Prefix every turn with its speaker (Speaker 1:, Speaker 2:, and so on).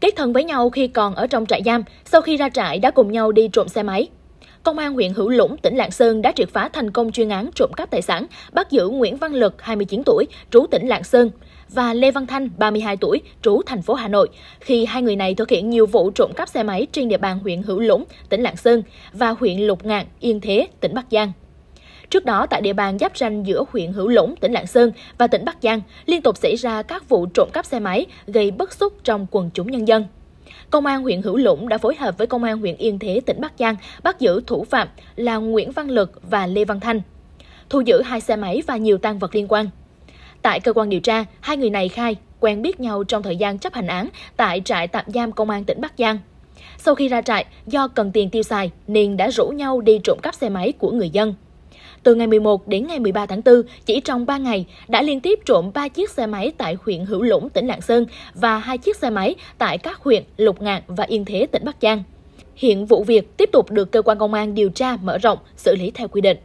Speaker 1: Kết thân với nhau khi còn ở trong trại giam, sau khi ra trại đã cùng nhau đi trộm xe máy. Công an huyện Hữu Lũng, tỉnh Lạng Sơn đã triệt phá thành công chuyên án trộm cắp tài sản, bắt giữ Nguyễn Văn Lực, 29 tuổi, trú tỉnh Lạng Sơn và Lê Văn Thanh, 32 tuổi, trú thành phố Hà Nội, khi hai người này thực hiện nhiều vụ trộm cắp xe máy trên địa bàn huyện Hữu Lũng, tỉnh Lạng Sơn và huyện Lục Ngạn, Yên Thế, tỉnh Bắc Giang. Trước đó, tại địa bàn giáp ranh giữa huyện Hữu Lũng, tỉnh Lạng Sơn và tỉnh Bắc Giang, liên tục xảy ra các vụ trộm cắp xe máy gây bức xúc trong quần chúng nhân dân. Công an huyện Hữu Lũng đã phối hợp với Công an huyện Yên Thế, tỉnh Bắc Giang bắt giữ thủ phạm là Nguyễn Văn Lực và Lê Văn Thanh. Thu giữ hai xe máy và nhiều tăng vật liên quan. Tại cơ quan điều tra, hai người này khai quen biết nhau trong thời gian chấp hành án tại trại tạm giam công an tỉnh Bắc Giang. Sau khi ra trại, do cần tiền tiêu xài nên đã rủ nhau đi trộm cắp xe máy của người dân. Từ ngày 11 đến ngày 13 tháng 4, chỉ trong 3 ngày, đã liên tiếp trộm 3 chiếc xe máy tại huyện Hữu Lũng, tỉnh Lạng Sơn và hai chiếc xe máy tại các huyện Lục Ngạn và Yên Thế, tỉnh Bắc Giang. Hiện vụ việc tiếp tục được cơ quan công an điều tra mở rộng, xử lý theo quy định.